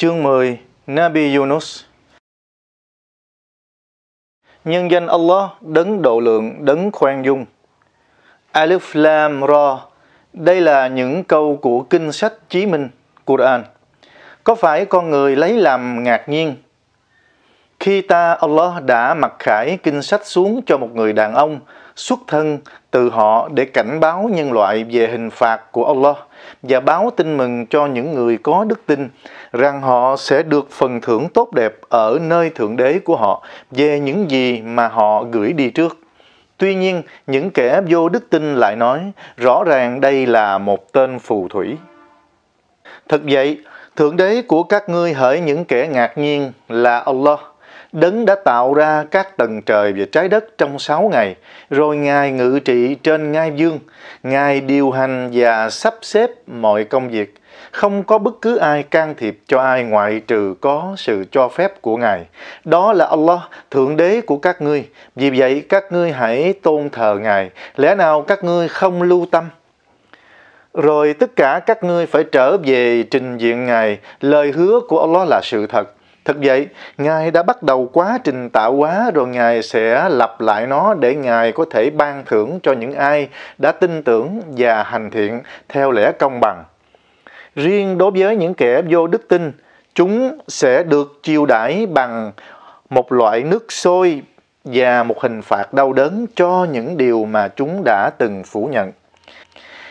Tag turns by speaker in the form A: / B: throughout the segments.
A: Chương 10 Nabi Yunus Nhân danh Allah đấng độ lượng, đấng khoan dung. Alif Lam Ra Đây là những câu của kinh sách Chí Minh, Quran. Có phải con người lấy làm ngạc nhiên? Khi ta Allah đã mặc khải kinh sách xuống cho một người đàn ông xuất thân từ họ để cảnh báo nhân loại về hình phạt của Allah và báo tin mừng cho những người có đức tin rằng họ sẽ được phần thưởng tốt đẹp ở nơi thượng đế của họ về những gì mà họ gửi đi trước. Tuy nhiên, những kẻ vô đức tin lại nói, rõ ràng đây là một tên phù thủy. Thật vậy, Thượng đế của các ngươi hỡi những kẻ ngạc nhiên là Allah Đấng đã tạo ra các tầng trời và trái đất trong sáu ngày, rồi Ngài ngự trị trên ngai dương. Ngài điều hành và sắp xếp mọi công việc. Không có bất cứ ai can thiệp cho ai ngoại trừ có sự cho phép của Ngài. Đó là Allah, Thượng Đế của các ngươi. Vì vậy, các ngươi hãy tôn thờ Ngài. Lẽ nào các ngươi không lưu tâm? Rồi tất cả các ngươi phải trở về trình diện Ngài. Lời hứa của Allah là sự thật Thật vậy, Ngài đã bắt đầu quá trình tạo hóa rồi Ngài sẽ lặp lại nó để Ngài có thể ban thưởng cho những ai đã tin tưởng và hành thiện theo lẽ công bằng. Riêng đối với những kẻ vô đức tin, chúng sẽ được chiêu đãi bằng một loại nước sôi và một hình phạt đau đớn cho những điều mà chúng đã từng phủ nhận.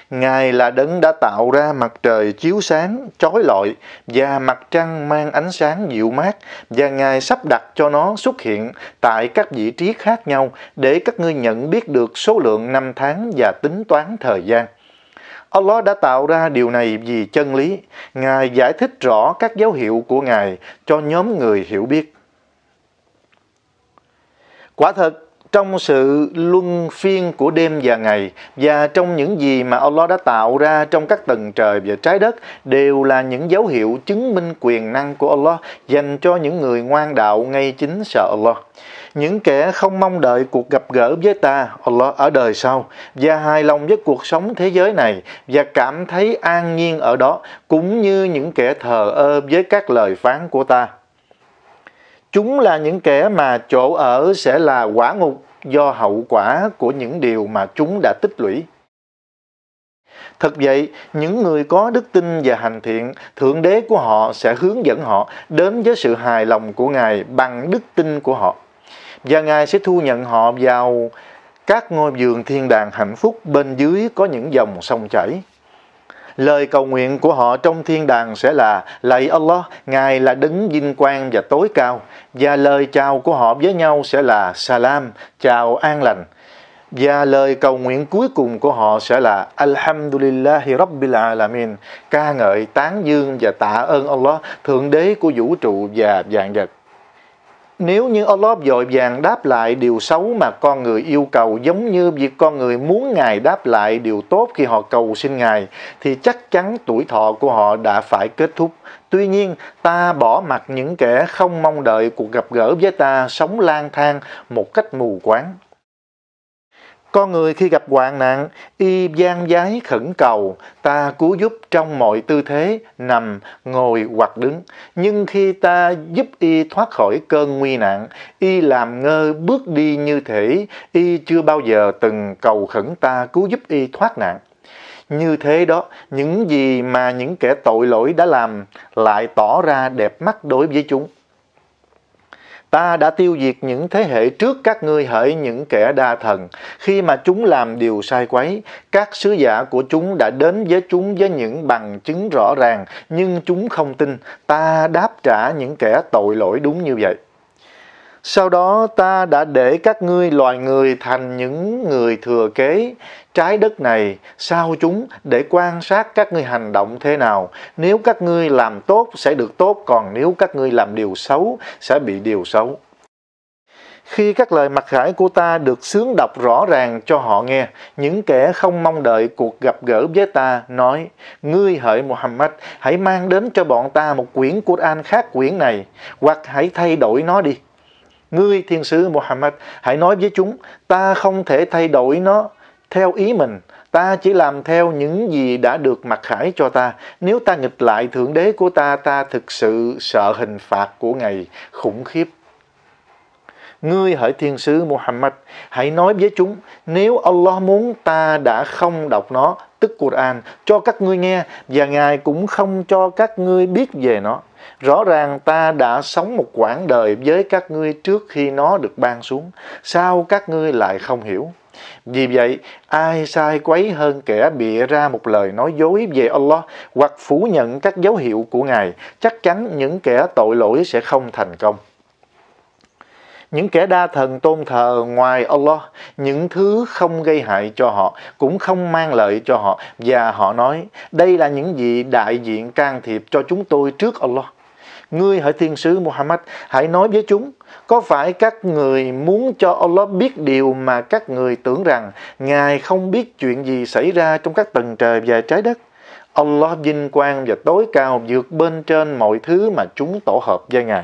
A: Ngài là đấng đã tạo ra mặt trời chiếu sáng, trói lọi, và mặt trăng mang ánh sáng dịu mát, và Ngài sắp đặt cho nó xuất hiện tại các vị trí khác nhau để các ngươi nhận biết được số lượng năm tháng và tính toán thời gian. Allah đã tạo ra điều này vì chân lý. Ngài giải thích rõ các dấu hiệu của Ngài cho nhóm người hiểu biết. Quả thật, trong sự luân phiên của đêm và ngày và trong những gì mà Allah đã tạo ra trong các tầng trời và trái đất đều là những dấu hiệu chứng minh quyền năng của Allah dành cho những người ngoan đạo ngay chính sợ Allah. Những kẻ không mong đợi cuộc gặp gỡ với ta Allah ở đời sau và hài lòng với cuộc sống thế giới này và cảm thấy an nhiên ở đó cũng như những kẻ thờ ơ với các lời phán của ta. Chúng là những kẻ mà chỗ ở sẽ là quả ngục do hậu quả của những điều mà chúng đã tích lũy. Thật vậy, những người có đức tin và hành thiện, Thượng Đế của họ sẽ hướng dẫn họ đến với sự hài lòng của Ngài bằng đức tin của họ. Và Ngài sẽ thu nhận họ vào các ngôi vườn thiên đàng hạnh phúc bên dưới có những dòng sông chảy lời cầu nguyện của họ trong thiên đàng sẽ là Lạy Allah, Ngài là đứng vinh quang và tối cao. Và lời chào của họ với nhau sẽ là Salam, chào an lành. Và lời cầu nguyện cuối cùng của họ sẽ là Alhamdulillahi Rabbil Alamin, ca ngợi, tán dương và tạ ơn Allah, Thượng Đế của vũ trụ và vạn vật. Nếu như Allah dội vàng đáp lại điều xấu mà con người yêu cầu giống như việc con người muốn Ngài đáp lại điều tốt khi họ cầu xin Ngài thì chắc chắn tuổi thọ của họ đã phải kết thúc. Tuy nhiên, ta bỏ mặt những kẻ không mong đợi cuộc gặp gỡ với ta sống lang thang một cách mù quáng. Con người khi gặp hoạn nạn, y gian giái khẩn cầu, ta cứu giúp trong mọi tư thế, nằm, ngồi hoặc đứng. Nhưng khi ta giúp y thoát khỏi cơn nguy nạn, y làm ngơ bước đi như thể y chưa bao giờ từng cầu khẩn ta cứu giúp y thoát nạn. Như thế đó, những gì mà những kẻ tội lỗi đã làm lại tỏ ra đẹp mắt đối với chúng. Ta đã tiêu diệt những thế hệ trước các ngươi hỡi những kẻ đa thần, khi mà chúng làm điều sai quấy, các sứ giả của chúng đã đến với chúng với những bằng chứng rõ ràng, nhưng chúng không tin, ta đáp trả những kẻ tội lỗi đúng như vậy. Sau đó ta đã để các ngươi loài người thành những người thừa kế trái đất này sao chúng để quan sát các ngươi hành động thế nào. Nếu các ngươi làm tốt sẽ được tốt, còn nếu các ngươi làm điều xấu sẽ bị điều xấu. Khi các lời mặc khải của ta được sướng đọc rõ ràng cho họ nghe, những kẻ không mong đợi cuộc gặp gỡ với ta nói, Ngươi hỡi Muhammad, hãy mang đến cho bọn ta một quyển Quran khác quyển này, hoặc hãy thay đổi nó đi Ngươi thiên sứ Muhammad hãy nói với chúng, ta không thể thay đổi nó theo ý mình, ta chỉ làm theo những gì đã được mặc khải cho ta. Nếu ta nghịch lại Thượng Đế của ta, ta thực sự sợ hình phạt của ngày khủng khiếp. Ngươi hỡi thiên sứ Muhammad, hãy nói với chúng, nếu Allah muốn ta đã không đọc nó, tức Quran, cho các ngươi nghe và Ngài cũng không cho các ngươi biết về nó. Rõ ràng ta đã sống một quãng đời với các ngươi trước khi nó được ban xuống. Sao các ngươi lại không hiểu? Vì vậy, ai sai quấy hơn kẻ bịa ra một lời nói dối về Allah hoặc phủ nhận các dấu hiệu của Ngài, chắc chắn những kẻ tội lỗi sẽ không thành công những kẻ đa thần tôn thờ ngoài Allah những thứ không gây hại cho họ cũng không mang lợi cho họ và họ nói đây là những gì đại diện can thiệp cho chúng tôi trước Allah ngươi hỡi thiên sứ Muhammad hãy nói với chúng có phải các người muốn cho Allah biết điều mà các người tưởng rằng ngài không biết chuyện gì xảy ra trong các tầng trời và trái đất Allah vinh quang và tối cao vượt bên trên mọi thứ mà chúng tổ hợp với Ngài.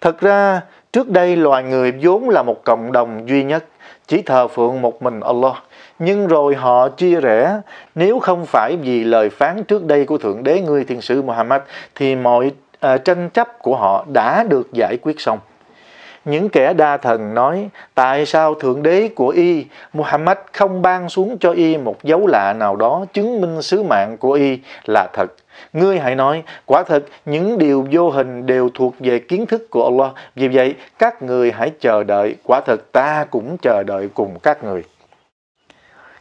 A: Thật ra, Trước đây loài người vốn là một cộng đồng duy nhất, chỉ thờ phượng một mình Allah. Nhưng rồi họ chia rẽ, nếu không phải vì lời phán trước đây của Thượng Đế Ngươi Thiên Sứ Muhammad, thì mọi uh, tranh chấp của họ đã được giải quyết xong những kẻ đa thần nói tại sao thượng đế của y muhammad không ban xuống cho y một dấu lạ nào đó chứng minh sứ mạng của y là thật ngươi hãy nói quả thật những điều vô hình đều thuộc về kiến thức của allah vì vậy các người hãy chờ đợi quả thật ta cũng chờ đợi cùng các người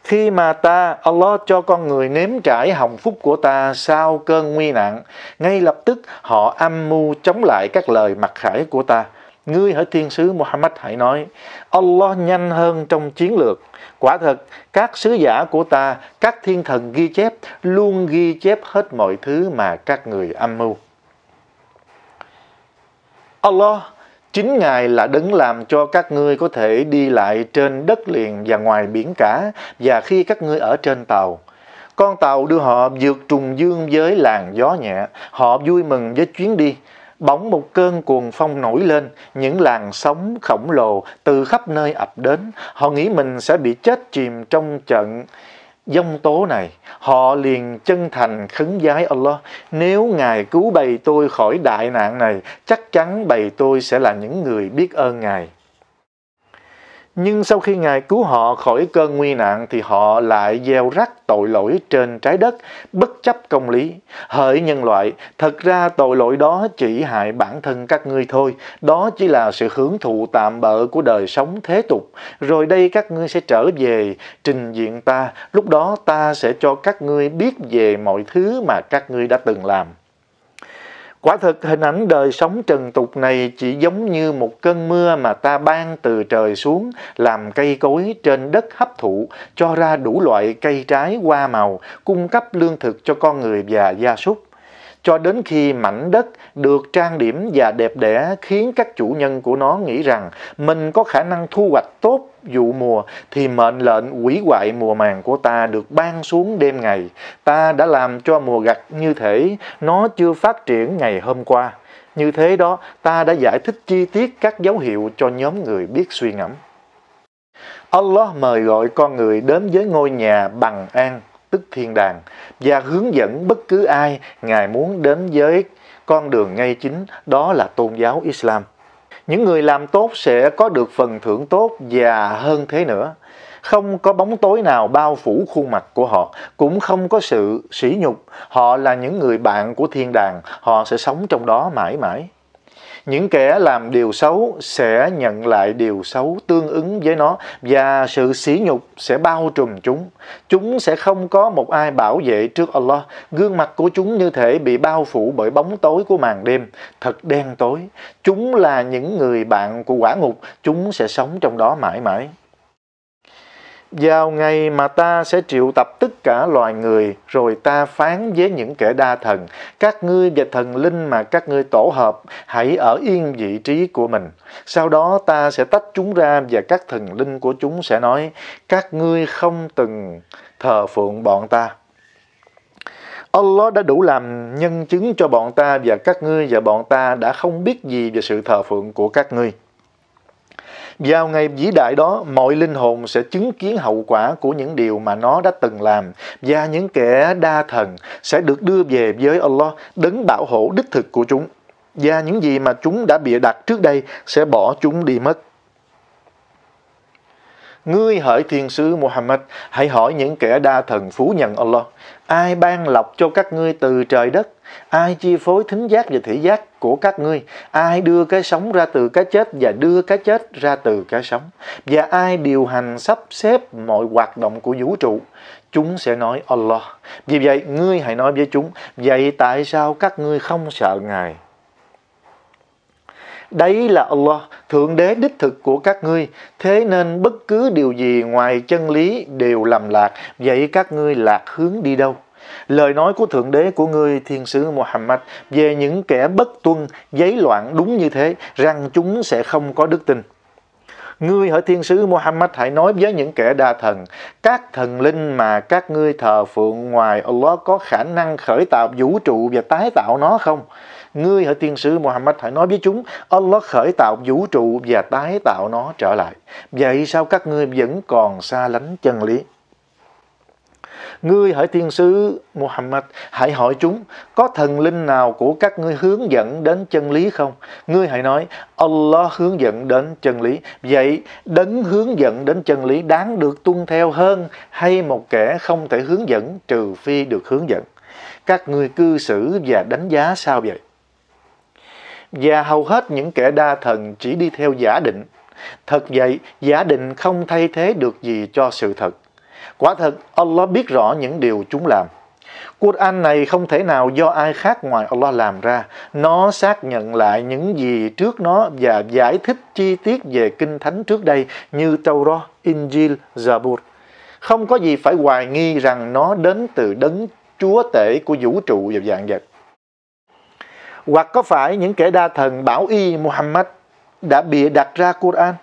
A: khi mà ta, Allah cho con người nếm trải hồng phúc của ta sau cơn nguy nạn, ngay lập tức họ âm mưu chống lại các lời mặc khải của ta ngươi hỡi thiên sứ Muhammad hãy nói, Allah nhanh hơn trong chiến lược. Quả thật, các sứ giả của ta, các thiên thần ghi chép, luôn ghi chép hết mọi thứ mà các người âm mưu. Allah, chính Ngài là đứng làm cho các ngươi có thể đi lại trên đất liền và ngoài biển cả, và khi các ngươi ở trên tàu, con tàu đưa họ vượt trùng dương với làn gió nhẹ, họ vui mừng với chuyến đi. Bỗng một cơn cuồng phong nổi lên, những làn sóng khổng lồ từ khắp nơi ập đến. Họ nghĩ mình sẽ bị chết chìm trong trận dông tố này. Họ liền chân thành khấn giái Allah. Nếu Ngài cứu bầy tôi khỏi đại nạn này, chắc chắn bầy tôi sẽ là những người biết ơn Ngài. Nhưng sau khi Ngài cứu họ khỏi cơn nguy nạn thì họ lại gieo rắc tội lỗi trên trái đất, bất chấp công lý. Hỡi nhân loại, thật ra tội lỗi đó chỉ hại bản thân các ngươi thôi. Đó chỉ là sự hưởng thụ tạm bợ của đời sống thế tục. Rồi đây các ngươi sẽ trở về trình diện ta. Lúc đó ta sẽ cho các ngươi biết về mọi thứ mà các ngươi đã từng làm. Quả thực hình ảnh đời sống trần tục này chỉ giống như một cơn mưa mà ta ban từ trời xuống, làm cây cối trên đất hấp thụ, cho ra đủ loại cây trái hoa màu, cung cấp lương thực cho con người và gia súc cho đến khi mảnh đất được trang điểm và đẹp đẽ khiến các chủ nhân của nó nghĩ rằng mình có khả năng thu hoạch tốt vụ mùa thì mệnh lệnh quỷ hoại mùa màng của ta được ban xuống đêm ngày. Ta đã làm cho mùa gặt như thể nó chưa phát triển ngày hôm qua. Như thế đó, ta đã giải thích chi tiết các dấu hiệu cho nhóm người biết suy ngẫm. Allah mời gọi con người đến với ngôi nhà bằng an tức thiên đàng và hướng dẫn bất cứ ai ngài muốn đến với con đường ngay chính đó là tôn giáo Islam. Những người làm tốt sẽ có được phần thưởng tốt và hơn thế nữa. Không có bóng tối nào bao phủ khuôn mặt của họ, cũng không có sự sỉ nhục. Họ là những người bạn của thiên đàng, họ sẽ sống trong đó mãi mãi những kẻ làm điều xấu sẽ nhận lại điều xấu tương ứng với nó và sự sỉ nhục sẽ bao trùm chúng chúng sẽ không có một ai bảo vệ trước Allah gương mặt của chúng như thể bị bao phủ bởi bóng tối của màn đêm thật đen tối chúng là những người bạn của quả ngục chúng sẽ sống trong đó mãi mãi vào ngày mà ta sẽ triệu tập tất cả loài người rồi ta phán với những kẻ đa thần các ngươi và thần linh mà các ngươi tổ hợp hãy ở yên vị trí của mình sau đó ta sẽ tách chúng ra và các thần linh của chúng sẽ nói các ngươi không từng thờ phượng bọn ta Allah đã đủ làm nhân chứng cho bọn ta và các ngươi và bọn ta đã không biết gì về sự thờ phượng của các ngươi vào ngày vĩ đại đó, mọi linh hồn sẽ chứng kiến hậu quả của những điều mà nó đã từng làm và những kẻ đa thần sẽ được đưa về với Allah đấng bảo hộ đích thực của chúng và những gì mà chúng đã bịa đặt trước đây sẽ bỏ chúng đi mất. Ngươi hỡi thiên sứ Muhammad, hãy hỏi những kẻ đa thần phú nhận Allah, ai ban lọc cho các ngươi từ trời đất, ai chi phối thính giác và thị giác của các ngươi, ai đưa cái sống ra từ cái chết và đưa cái chết ra từ cái sống, và ai điều hành sắp xếp mọi hoạt động của vũ trụ. Chúng sẽ nói Allah. Vì vậy, ngươi hãy nói với chúng, vậy tại sao các ngươi không sợ Ngài? Đấy là Allah, Thượng Đế đích thực của các ngươi. Thế nên bất cứ điều gì ngoài chân lý đều làm lạc, vậy các ngươi lạc hướng đi đâu? Lời nói của Thượng Đế của ngươi Thiên sứ Muhammad về những kẻ bất tuân, giấy loạn đúng như thế, rằng chúng sẽ không có đức tin. Ngươi hỡi thiên sứ Muhammad hãy nói với những kẻ đa thần, các thần linh mà các ngươi thờ phượng ngoài Allah có khả năng khởi tạo vũ trụ và tái tạo nó không? ngươi hỡi tiên sứ Muhammad hãy nói với chúng Allah khởi tạo vũ trụ và tái tạo nó trở lại vậy sao các ngươi vẫn còn xa lánh chân lý Ngươi hỡi tiên sứ Muhammad, hãy hỏi chúng, có thần linh nào của các ngươi hướng dẫn đến chân lý không? Ngươi hãy nói, Allah hướng dẫn đến chân lý. Vậy, đấng hướng dẫn đến chân lý đáng được tuân theo hơn hay một kẻ không thể hướng dẫn trừ phi được hướng dẫn? Các ngươi cư xử và đánh giá sao vậy? và hầu hết những kẻ đa thần chỉ đi theo giả định. Thật vậy, giả định không thay thế được gì cho sự thật. Quả thật, Allah biết rõ những điều chúng làm. Quran này không thể nào do ai khác ngoài Allah làm ra. Nó xác nhận lại những gì trước nó và giải thích chi tiết về kinh thánh trước đây như Torah, Injil, Zabur. Không có gì phải hoài nghi rằng nó đến từ đấng chúa tể của vũ trụ và dạng vật. Hoặc có phải những kẻ đa thần bảo y Muhammad đã bịa đặt ra Quran?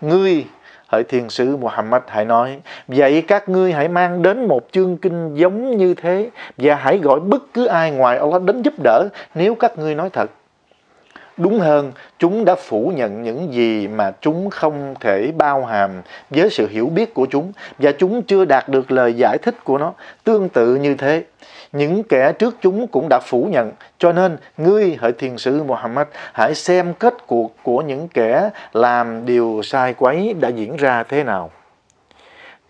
A: Ngươi, hỡi thiền sứ Muhammad hãy nói, vậy các ngươi hãy mang đến một chương kinh giống như thế và hãy gọi bất cứ ai ngoài Allah đến giúp đỡ nếu các ngươi nói thật. Đúng hơn, chúng đã phủ nhận những gì mà chúng không thể bao hàm với sự hiểu biết của chúng và chúng chưa đạt được lời giải thích của nó. Tương tự như thế, những kẻ trước chúng cũng đã phủ nhận. Cho nên, ngươi hỡi thiền sư Muhammad, hãy xem kết cuộc của những kẻ làm điều sai quấy đã diễn ra thế nào.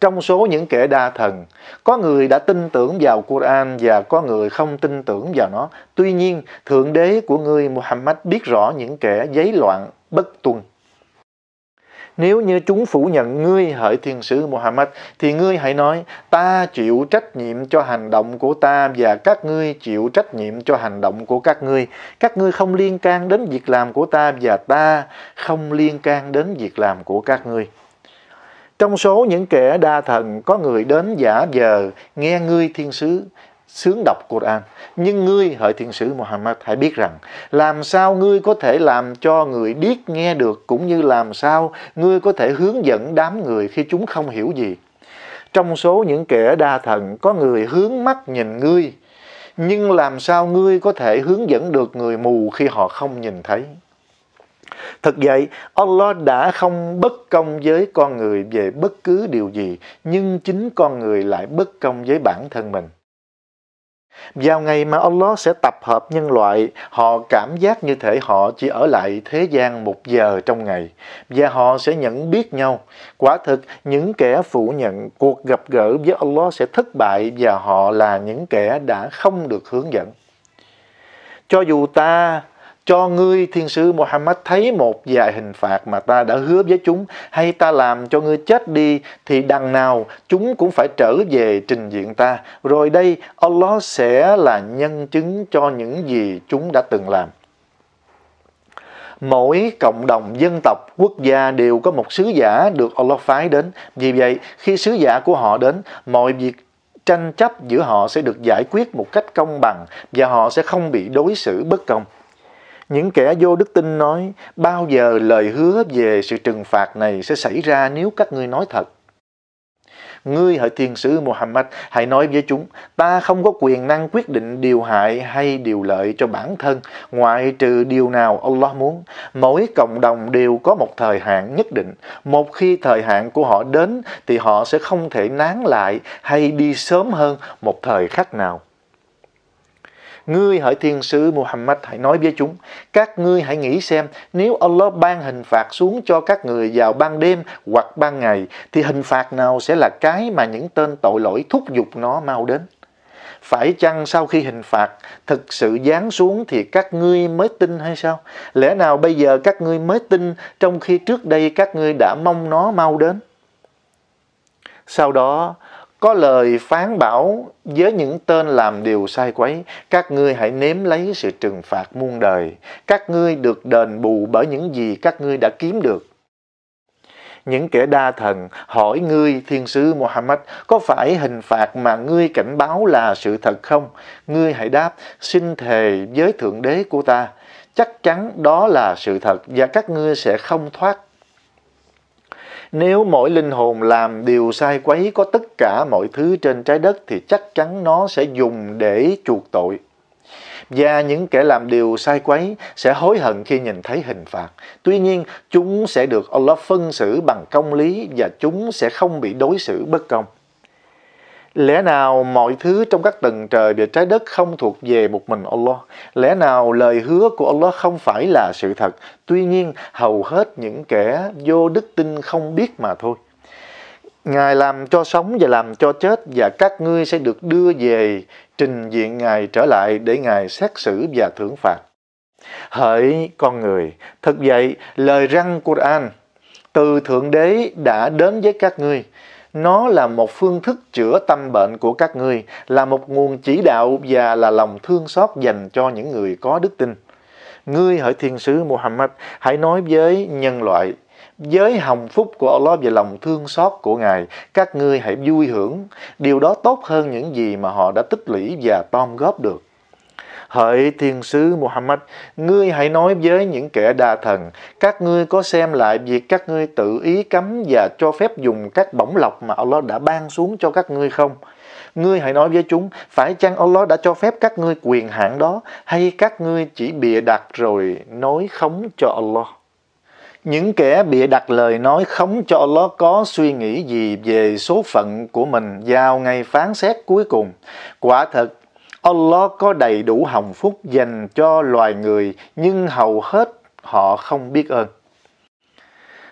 A: Trong số những kẻ đa thần, có người đã tin tưởng vào Quran và có người không tin tưởng vào nó. Tuy nhiên, Thượng Đế của ngươi Muhammad biết rõ những kẻ giấy loạn, bất tuân nếu như chúng phủ nhận ngươi hỡi thiên sứ Muhammad thì ngươi hãy nói ta chịu trách nhiệm cho hành động của ta và các ngươi chịu trách nhiệm cho hành động của các ngươi các ngươi không liên can đến việc làm của ta và ta không liên can đến việc làm của các ngươi trong số những kẻ đa thần có người đến giả giờ nghe ngươi thiên sứ sướng đọc Quran. Nhưng ngươi, hỡi thiền sứ Muhammad, hãy biết rằng, làm sao ngươi có thể làm cho người biết nghe được, cũng như làm sao ngươi có thể hướng dẫn đám người khi chúng không hiểu gì. Trong số những kẻ đa thần, có người hướng mắt nhìn ngươi, nhưng làm sao ngươi có thể hướng dẫn được người mù khi họ không nhìn thấy. Thật vậy, Allah đã không bất công với con người về bất cứ điều gì, nhưng chính con người lại bất công với bản thân mình. Vào ngày mà Allah sẽ tập hợp nhân loại, họ cảm giác như thể họ chỉ ở lại thế gian một giờ trong ngày, và họ sẽ nhận biết nhau. Quả thực, những kẻ phủ nhận cuộc gặp gỡ với Allah sẽ thất bại và họ là những kẻ đã không được hướng dẫn. Cho dù ta cho ngươi thiên sứ Muhammad thấy một vài hình phạt mà ta đã hứa với chúng hay ta làm cho ngươi chết đi thì đằng nào chúng cũng phải trở về trình diện ta rồi đây Allah sẽ là nhân chứng cho những gì chúng đã từng làm mỗi cộng đồng dân tộc quốc gia đều có một sứ giả được Allah phái đến vì vậy khi sứ giả của họ đến mọi việc tranh chấp giữa họ sẽ được giải quyết một cách công bằng và họ sẽ không bị đối xử bất công những kẻ vô đức tin nói, bao giờ lời hứa về sự trừng phạt này sẽ xảy ra nếu các ngươi nói thật? Ngươi hỡi thiên sứ Muhammad, hãy nói với chúng, ta không có quyền năng quyết định điều hại hay điều lợi cho bản thân, ngoại trừ điều nào Allah muốn. Mỗi cộng đồng đều có một thời hạn nhất định. Một khi thời hạn của họ đến, thì họ sẽ không thể nán lại hay đi sớm hơn một thời khắc nào. Ngươi hỡi thiên sứ Muhammad hãy nói với chúng, các ngươi hãy nghĩ xem, nếu Allah ban hình phạt xuống cho các người vào ban đêm hoặc ban ngày, thì hình phạt nào sẽ là cái mà những tên tội lỗi thúc giục nó mau đến? Phải chăng sau khi hình phạt thực sự giáng xuống thì các ngươi mới tin hay sao? Lẽ nào bây giờ các ngươi mới tin trong khi trước đây các ngươi đã mong nó mau đến? Sau đó, có lời phán bảo với những tên làm điều sai quấy, các ngươi hãy nếm lấy sự trừng phạt muôn đời, các ngươi được đền bù bởi những gì các ngươi đã kiếm được. Những kẻ đa thần hỏi ngươi thiên sứ Muhammad có phải hình phạt mà ngươi cảnh báo là sự thật không? Ngươi hãy đáp xin thề với Thượng Đế của ta. Chắc chắn đó là sự thật và các ngươi sẽ không thoát nếu mỗi linh hồn làm điều sai quấy có tất cả mọi thứ trên trái đất thì chắc chắn nó sẽ dùng để chuộc tội. Và những kẻ làm điều sai quấy sẽ hối hận khi nhìn thấy hình phạt. Tuy nhiên, chúng sẽ được Allah phân xử bằng công lý và chúng sẽ không bị đối xử bất công. Lẽ nào mọi thứ trong các tầng trời và trái đất không thuộc về một mình Allah? Lẽ nào lời hứa của Allah không phải là sự thật? Tuy nhiên, hầu hết những kẻ vô đức tin không biết mà thôi. Ngài làm cho sống và làm cho chết và các ngươi sẽ được đưa về trình diện Ngài trở lại để Ngài xét xử và thưởng phạt. Hỡi con người, thật vậy, lời răng Quran từ Thượng Đế đã đến với các ngươi nó là một phương thức chữa tâm bệnh của các ngươi, là một nguồn chỉ đạo và là lòng thương xót dành cho những người có đức tin. Ngươi hỡi thiên sứ Muhammad, hãy nói với nhân loại với hồng phúc của Allah và lòng thương xót của Ngài, các ngươi hãy vui hưởng. Điều đó tốt hơn những gì mà họ đã tích lũy và tom góp được hỡi thiên sứ Muhammad, ngươi hãy nói với những kẻ đa thần, các ngươi có xem lại việc các ngươi tự ý cấm và cho phép dùng các bổng lọc mà Allah đã ban xuống cho các ngươi không? Ngươi hãy nói với chúng, phải chăng Allah đã cho phép các ngươi quyền hạn đó, hay các ngươi chỉ bịa đặt rồi nói khống cho Allah? Những kẻ bịa đặt lời nói khống cho Allah có suy nghĩ gì về số phận của mình vào ngày phán xét cuối cùng. Quả thật, Allah có đầy đủ hồng phúc dành cho loài người nhưng hầu hết họ không biết ơn.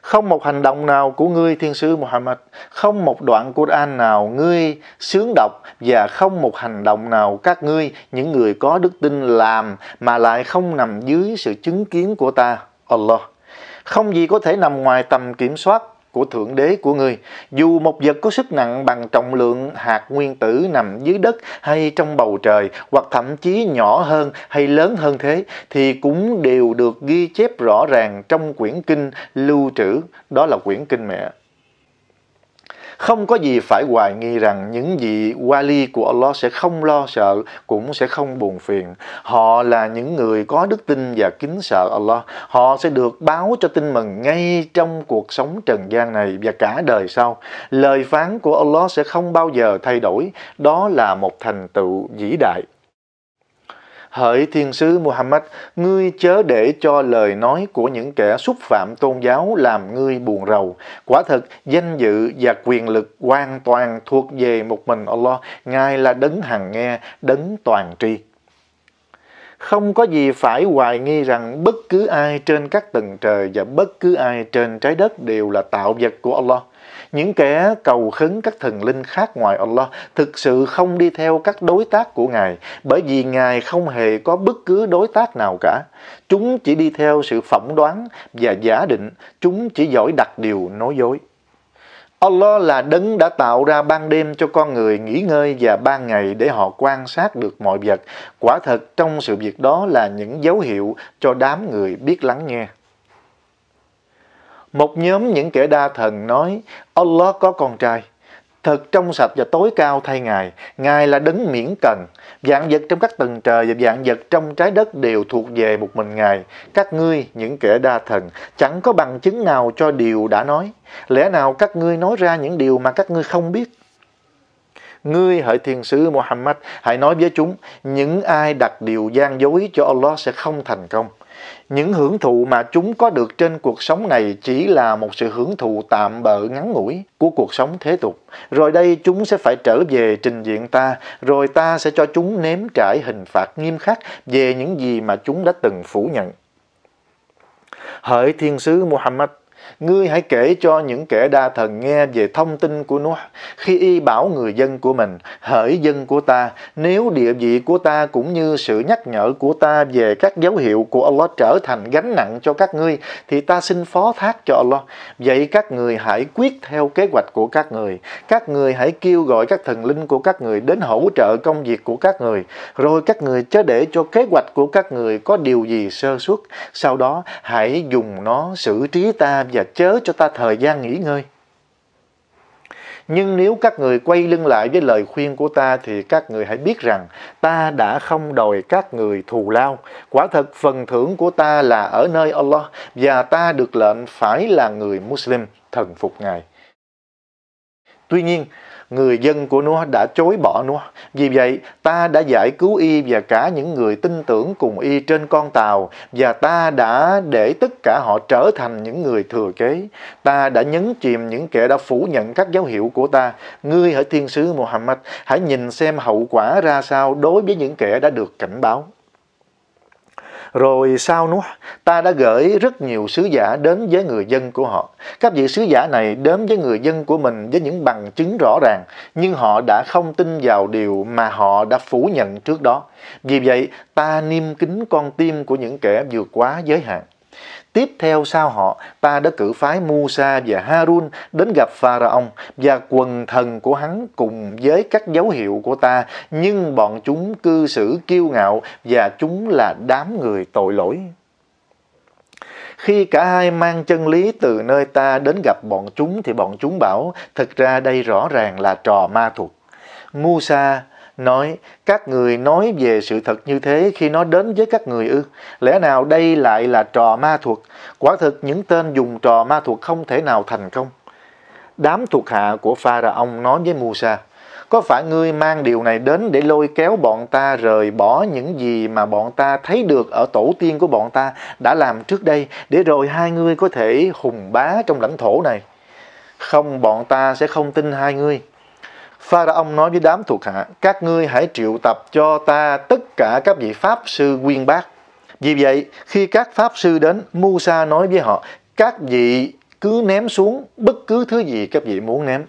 A: Không một hành động nào của ngươi thiên sứ Muhammad, không một đoạn Quran nào ngươi sướng đọc và không một hành động nào các ngươi, những người có đức tin làm mà lại không nằm dưới sự chứng kiến của ta, Allah. Không gì có thể nằm ngoài tầm kiểm soát của Thượng Đế của người. Dù một vật có sức nặng bằng trọng lượng hạt nguyên tử nằm dưới đất hay trong bầu trời, hoặc thậm chí nhỏ hơn hay lớn hơn thế, thì cũng đều được ghi chép rõ ràng trong quyển kinh lưu trữ, đó là quyển kinh mẹ. Không có gì phải hoài nghi rằng những vị wali của Allah sẽ không lo sợ, cũng sẽ không buồn phiền. Họ là những người có đức tin và kính sợ Allah. Họ sẽ được báo cho tin mừng ngay trong cuộc sống trần gian này và cả đời sau. Lời phán của Allah sẽ không bao giờ thay đổi. Đó là một thành tựu vĩ đại hỡi thiên sứ Muhammad, ngươi chớ để cho lời nói của những kẻ xúc phạm tôn giáo làm ngươi buồn rầu. Quả thật, danh dự và quyền lực hoàn toàn thuộc về một mình Allah, Ngài là đấng hằng nghe, đấng toàn tri. Không có gì phải hoài nghi rằng bất cứ ai trên các tầng trời và bất cứ ai trên trái đất đều là tạo vật của Allah những kẻ cầu khấn các thần linh khác ngoài Allah thực sự không đi theo các đối tác của Ngài bởi vì Ngài không hề có bất cứ đối tác nào cả. Chúng chỉ đi theo sự phỏng đoán và giả định, chúng chỉ giỏi đặt điều nói dối. Allah là đấng đã tạo ra ban đêm cho con người nghỉ ngơi và ban ngày để họ quan sát được mọi vật. Quả thật trong sự việc đó là những dấu hiệu cho đám người biết lắng nghe. Một nhóm những kẻ đa thần nói Allah có con trai thật trong sạch và tối cao thay Ngài. Ngài là đấng miễn cần. Dạng vật trong các tầng trời và dạng vật trong trái đất đều thuộc về một mình Ngài. Các ngươi, những kẻ đa thần, chẳng có bằng chứng nào cho điều đã nói. Lẽ nào các ngươi nói ra những điều mà các ngươi không biết? Ngươi hỡi thiền sứ Muhammad, hãy nói với chúng, những ai đặt điều gian dối cho Allah sẽ không thành công. Những hưởng thụ mà chúng có được trên cuộc sống này chỉ là một sự hưởng thụ tạm bợ ngắn ngủi của cuộc sống thế tục. Rồi đây chúng sẽ phải trở về trình diện ta, rồi ta sẽ cho chúng nếm trải hình phạt nghiêm khắc về những gì mà chúng đã từng phủ nhận. Hỡi thiên sứ Muhammad ngươi hãy kể cho những kẻ đa thần nghe về thông tin của Nuh, khi y bảo người dân của mình, hỡi dân của ta, nếu địa vị của ta cũng như sự nhắc nhở của ta về các dấu hiệu của Allah trở thành gánh nặng cho các ngươi, thì ta xin phó thác cho Allah. Vậy các người hãy quyết theo kế hoạch của các người. Các người hãy kêu gọi các thần linh của các người đến hỗ trợ công việc của các người. Rồi các người chớ để cho kế hoạch của các người có điều gì sơ suất. Sau đó hãy dùng nó xử trí ta và và chớ cho ta thời gian nghỉ ngơi. Nhưng nếu các người quay lưng lại với lời khuyên của ta thì các người hãy biết rằng ta đã không đòi các người thù lao. Quả thật phần thưởng của ta là ở nơi Allah và ta được lệnh phải là người Muslim thần phục Ngài. Tuy nhiên, người dân của Noah đã chối bỏ Noah. Vì vậy, ta đã giải cứu y và cả những người tin tưởng cùng y trên con tàu và ta đã để tất cả họ trở thành những người thừa kế. Ta đã nhấn chìm những kẻ đã phủ nhận các dấu hiệu của ta. Ngươi hỡi thiên sứ Muhammad, hãy nhìn xem hậu quả ra sao đối với những kẻ đã được cảnh báo. Rồi sao nữa? ta đã gửi rất nhiều sứ giả đến với người dân của họ. Các vị sứ giả này đến với người dân của mình với những bằng chứng rõ ràng, nhưng họ đã không tin vào điều mà họ đã phủ nhận trước đó. Vì vậy, ta niêm kính con tim của những kẻ vượt quá giới hạn. Tiếp theo sau họ, ta đã cử phái Musa và Harun đến gặp Pharaon và quần thần của hắn cùng với các dấu hiệu của ta, nhưng bọn chúng cư xử kiêu ngạo và chúng là đám người tội lỗi. Khi cả hai mang chân lý từ nơi ta đến gặp bọn chúng thì bọn chúng bảo, thật ra đây rõ ràng là trò ma thuật. Musa nói các người nói về sự thật như thế khi nó đến với các người ư lẽ nào đây lại là trò ma thuật quả thực những tên dùng trò ma thuật không thể nào thành công đám thuộc hạ của pha ra ông nói với musa có phải ngươi mang điều này đến để lôi kéo bọn ta rời bỏ những gì mà bọn ta thấy được ở tổ tiên của bọn ta đã làm trước đây để rồi hai ngươi có thể hùng bá trong lãnh thổ này không bọn ta sẽ không tin hai ngươi Pharaoh nói với đám thuộc hạ, các ngươi hãy triệu tập cho ta tất cả các vị pháp sư nguyên bác. Vì vậy, khi các pháp sư đến, Musa nói với họ, các vị cứ ném xuống bất cứ thứ gì các vị muốn ném.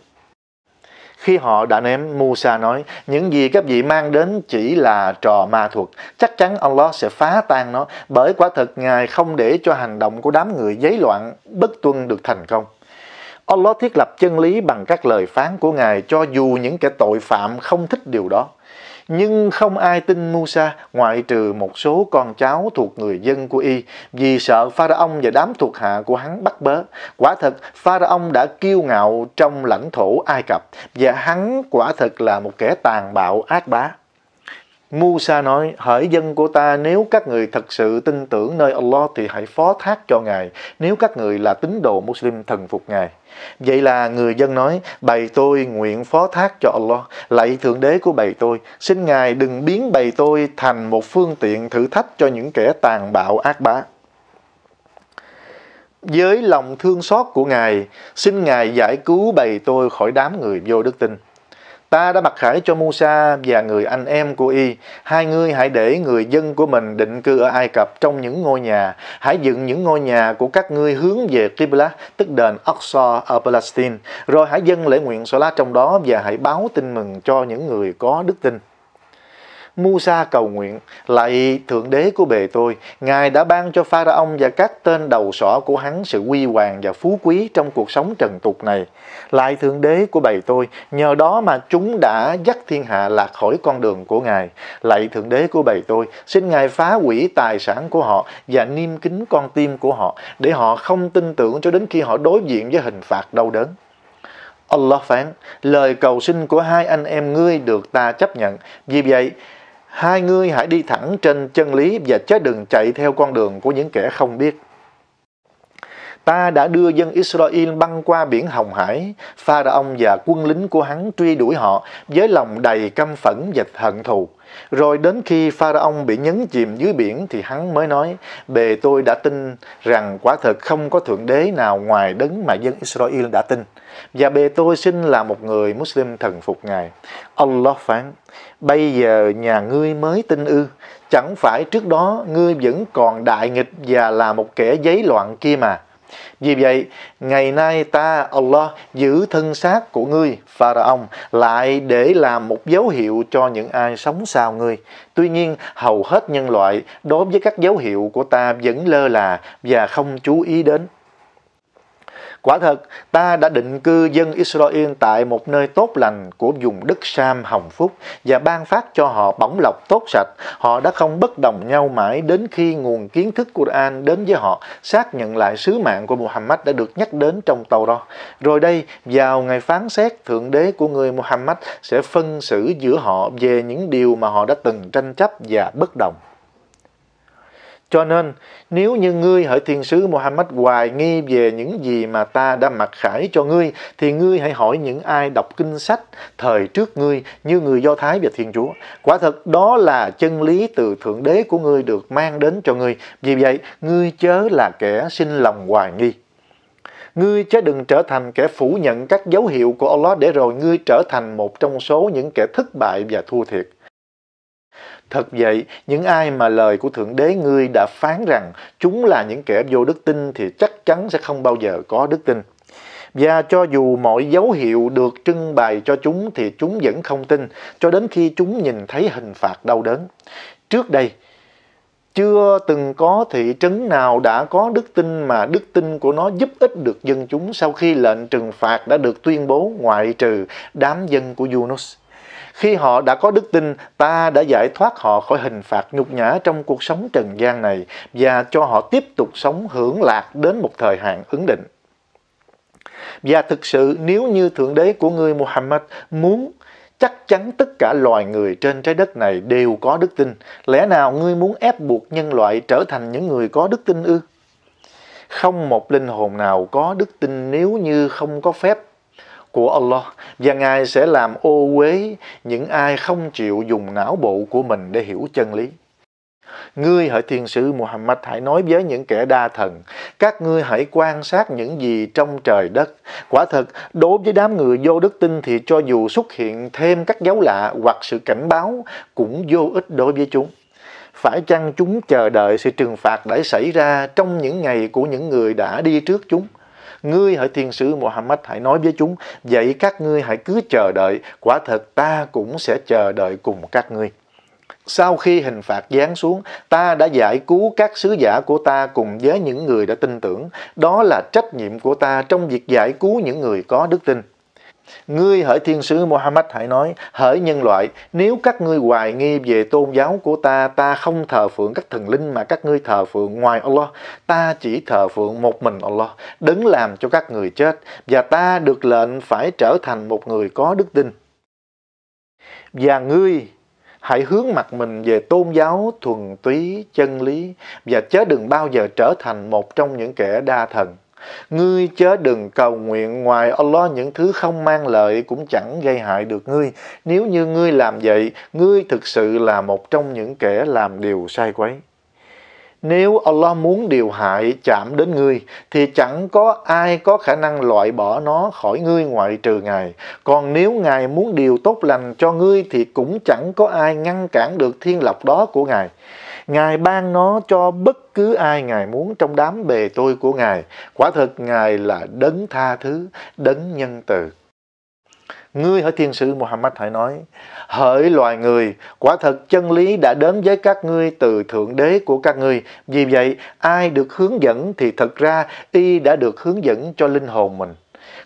A: Khi họ đã ném, Musa nói, những gì các vị mang đến chỉ là trò ma thuật. Chắc chắn Allah sẽ phá tan nó, bởi quả thật Ngài không để cho hành động của đám người giấy loạn bất tuân được thành công. Allah thiết lập chân lý bằng các lời phán của Ngài cho dù những kẻ tội phạm không thích điều đó. Nhưng không ai tin Musa ngoại trừ một số con cháu thuộc người dân của y vì sợ Pharaon và đám thuộc hạ của hắn bắt bớ. Quả thật, Pharaon đã kiêu ngạo trong lãnh thổ Ai Cập và hắn quả thật là một kẻ tàn bạo ác bá. Musa nói, hỡi dân của ta, nếu các người thật sự tin tưởng nơi Allah thì hãy phó thác cho Ngài, nếu các người là tín đồ Muslim thần phục Ngài. Vậy là người dân nói, bầy tôi nguyện phó thác cho Allah, lạy Thượng Đế của bầy tôi, xin Ngài đừng biến bầy tôi thành một phương tiện thử thách cho những kẻ tàn bạo ác bá. Với lòng thương xót của Ngài, xin Ngài giải cứu bầy tôi khỏi đám người vô đức tin. Ta đã mặc khải cho Musa và người anh em của y, hai ngươi hãy để người dân của mình định cư ở Ai Cập trong những ngôi nhà, hãy dựng những ngôi nhà của các ngươi hướng về Qibla, tức đền Aqsa ở Palestine, rồi hãy dâng lễ nguyện Salat trong đó và hãy báo tin mừng cho những người có đức tin. Musa cầu nguyện, lạy Thượng Đế của bề tôi, Ngài đã ban cho Pharaon và các tên đầu sỏ của hắn sự huy hoàng và phú quý trong cuộc sống trần tục này. Lạy Thượng Đế của bầy tôi, nhờ đó mà chúng đã dắt thiên hạ lạc khỏi con đường của Ngài. Lạy Thượng Đế của bầy tôi, xin Ngài phá hủy tài sản của họ và niêm kính con tim của họ, để họ không tin tưởng cho đến khi họ đối diện với hình phạt đau đớn. Allah phán, lời cầu xin của hai anh em ngươi được ta chấp nhận. Vì vậy, hai ngươi hãy đi thẳng trên chân lý và chớ đừng chạy theo con đường của những kẻ không biết. Ta đã đưa dân Israel băng qua biển Hồng Hải, pha ra ông và quân lính của hắn truy đuổi họ với lòng đầy căm phẫn và hận thù. Rồi đến khi Pharaon bị nhấn chìm dưới biển thì hắn mới nói, bề tôi đã tin rằng quả thật không có thượng đế nào ngoài đấng mà dân Israel đã tin. Và bề tôi xin là một người Muslim thần phục Ngài. Allah phán, bây giờ nhà ngươi mới tin ư, chẳng phải trước đó ngươi vẫn còn đại nghịch và là một kẻ giấy loạn kia mà. Vì vậy, ngày nay ta Allah giữ thân xác của ngươi, Pharaoh, lại để làm một dấu hiệu cho những ai sống sau ngươi. Tuy nhiên, hầu hết nhân loại đối với các dấu hiệu của ta vẫn lơ là và không chú ý đến. Quả thật, ta đã định cư dân Israel tại một nơi tốt lành của vùng đất Sam hồng phúc và ban phát cho họ bóng lọc tốt sạch. Họ đã không bất đồng nhau mãi đến khi nguồn kiến thức Quran đến với họ, xác nhận lại sứ mạng của Muhammad đã được nhắc đến trong tàu đó. Rồi đây, vào ngày phán xét, Thượng Đế của người Muhammad sẽ phân xử giữa họ về những điều mà họ đã từng tranh chấp và bất đồng. Cho nên, nếu như ngươi hỡi thiên sứ Muhammad hoài nghi về những gì mà ta đã mặc khải cho ngươi, thì ngươi hãy hỏi những ai đọc kinh sách thời trước ngươi như người Do Thái và Thiên Chúa. Quả thật đó là chân lý từ Thượng Đế của ngươi được mang đến cho ngươi. Vì vậy, ngươi chớ là kẻ sinh lòng hoài nghi. Ngươi chớ đừng trở thành kẻ phủ nhận các dấu hiệu của Allah để rồi ngươi trở thành một trong số những kẻ thất bại và thua thiệt. Thật vậy, những ai mà lời của Thượng Đế ngươi đã phán rằng chúng là những kẻ vô đức tin thì chắc chắn sẽ không bao giờ có đức tin. Và cho dù mọi dấu hiệu được trưng bày cho chúng thì chúng vẫn không tin cho đến khi chúng nhìn thấy hình phạt đau đớn. Trước đây, chưa từng có thị trấn nào đã có đức tin mà đức tin của nó giúp ích được dân chúng sau khi lệnh trừng phạt đã được tuyên bố ngoại trừ đám dân của Yunus khi họ đã có đức tin, ta đã giải thoát họ khỏi hình phạt nhục nhã trong cuộc sống trần gian này và cho họ tiếp tục sống hưởng lạc đến một thời hạn ứng định. Và thực sự nếu như Thượng Đế của ngươi Muhammad muốn chắc chắn tất cả loài người trên trái đất này đều có đức tin. Lẽ nào ngươi muốn ép buộc nhân loại trở thành những người có đức tin ư? Không một linh hồn nào có đức tin nếu như không có phép của Allah và Ngài sẽ làm ô uế những ai không chịu dùng não bộ của mình để hiểu chân lý. Ngươi hỡi thiên sứ Muhammad hãy nói với những kẻ đa thần, các ngươi hãy quan sát những gì trong trời đất. Quả thật, đối với đám người vô đức tin thì cho dù xuất hiện thêm các dấu lạ hoặc sự cảnh báo cũng vô ích đối với chúng. Phải chăng chúng chờ đợi sự trừng phạt đã xảy ra trong những ngày của những người đã đi trước chúng? ngươi hỡi thiên sứ Muhammad hãy nói với chúng, vậy các ngươi hãy cứ chờ đợi, quả thật ta cũng sẽ chờ đợi cùng các ngươi. Sau khi hình phạt giáng xuống, ta đã giải cứu các sứ giả của ta cùng với những người đã tin tưởng. Đó là trách nhiệm của ta trong việc giải cứu những người có đức tin. Ngươi hỡi thiên sứ Muhammad hãy nói, hỡi nhân loại, nếu các ngươi hoài nghi về tôn giáo của ta, ta không thờ phượng các thần linh mà các ngươi thờ phượng ngoài Allah. Ta chỉ thờ phượng một mình Allah, đứng làm cho các người chết. Và ta được lệnh phải trở thành một người có đức tin. Và ngươi hãy hướng mặt mình về tôn giáo thuần túy chân lý và chớ đừng bao giờ trở thành một trong những kẻ đa thần Ngươi chớ đừng cầu nguyện ngoài Allah những thứ không mang lợi cũng chẳng gây hại được ngươi. Nếu như ngươi làm vậy, ngươi thực sự là một trong những kẻ làm điều sai quấy. Nếu Allah muốn điều hại chạm đến ngươi, thì chẳng có ai có khả năng loại bỏ nó khỏi ngươi ngoại trừ Ngài. Còn nếu Ngài muốn điều tốt lành cho ngươi, thì cũng chẳng có ai ngăn cản được thiên lộc đó của Ngài. Ngài ban nó cho bất cứ ai Ngài muốn trong đám bề tôi của Ngài. Quả thật Ngài là đấng tha thứ, đấng nhân từ. Ngươi hỡi thiên sứ Muhammad hãy nói, hỡi loài người, quả thật chân lý đã đến với các ngươi từ thượng đế của các ngươi. Vì vậy, ai được hướng dẫn thì thật ra y đã được hướng dẫn cho linh hồn mình.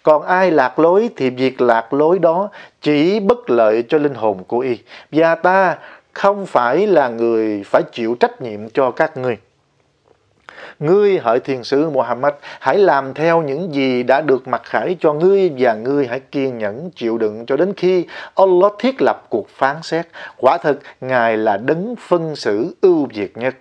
A: Còn ai lạc lối thì việc lạc lối đó chỉ bất lợi cho linh hồn của y. Và ta không phải là người phải chịu trách nhiệm cho các ngươi. Ngươi hỡi thiền sư Muhammad, hãy làm theo những gì đã được mặc khải cho ngươi và ngươi hãy kiên nhẫn chịu đựng cho đến khi Allah thiết lập cuộc phán xét. Quả thực Ngài là đấng phân xử ưu việt nhất.